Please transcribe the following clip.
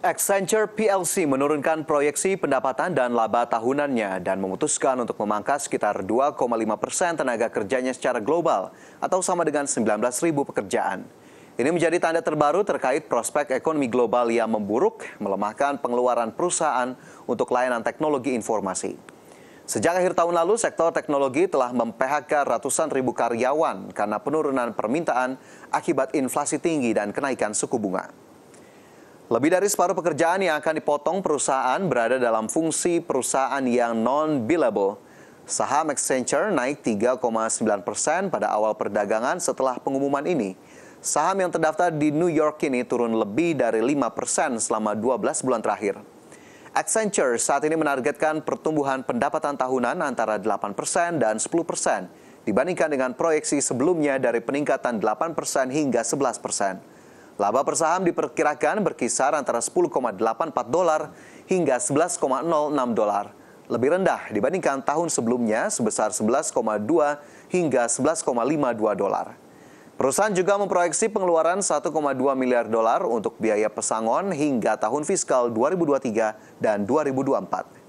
Accenture PLC menurunkan proyeksi pendapatan dan laba tahunannya dan memutuskan untuk memangkas sekitar 2,5 persen tenaga kerjanya secara global atau sama dengan 19 ribu pekerjaan. Ini menjadi tanda terbaru terkait prospek ekonomi global yang memburuk, melemahkan pengeluaran perusahaan untuk layanan teknologi informasi. Sejak akhir tahun lalu, sektor teknologi telah memphk ratusan ribu karyawan karena penurunan permintaan akibat inflasi tinggi dan kenaikan suku bunga. Lebih dari separuh pekerjaan yang akan dipotong perusahaan berada dalam fungsi perusahaan yang non-billable. Saham Accenture naik 3,9 persen pada awal perdagangan setelah pengumuman ini. Saham yang terdaftar di New York ini turun lebih dari 5 persen selama 12 bulan terakhir. Accenture saat ini menargetkan pertumbuhan pendapatan tahunan antara 8 persen dan 10 persen dibandingkan dengan proyeksi sebelumnya dari peningkatan 8 persen hingga 11 persen. Laba per saham diperkirakan berkisar antara 10,84 dolar hingga 11,06 dolar, lebih rendah dibandingkan tahun sebelumnya sebesar 11,2 hingga 11,52 dolar. Perusahaan juga memproyeksi pengeluaran 1,2 miliar dolar untuk biaya pesangon hingga tahun fiskal 2023 dan 2024.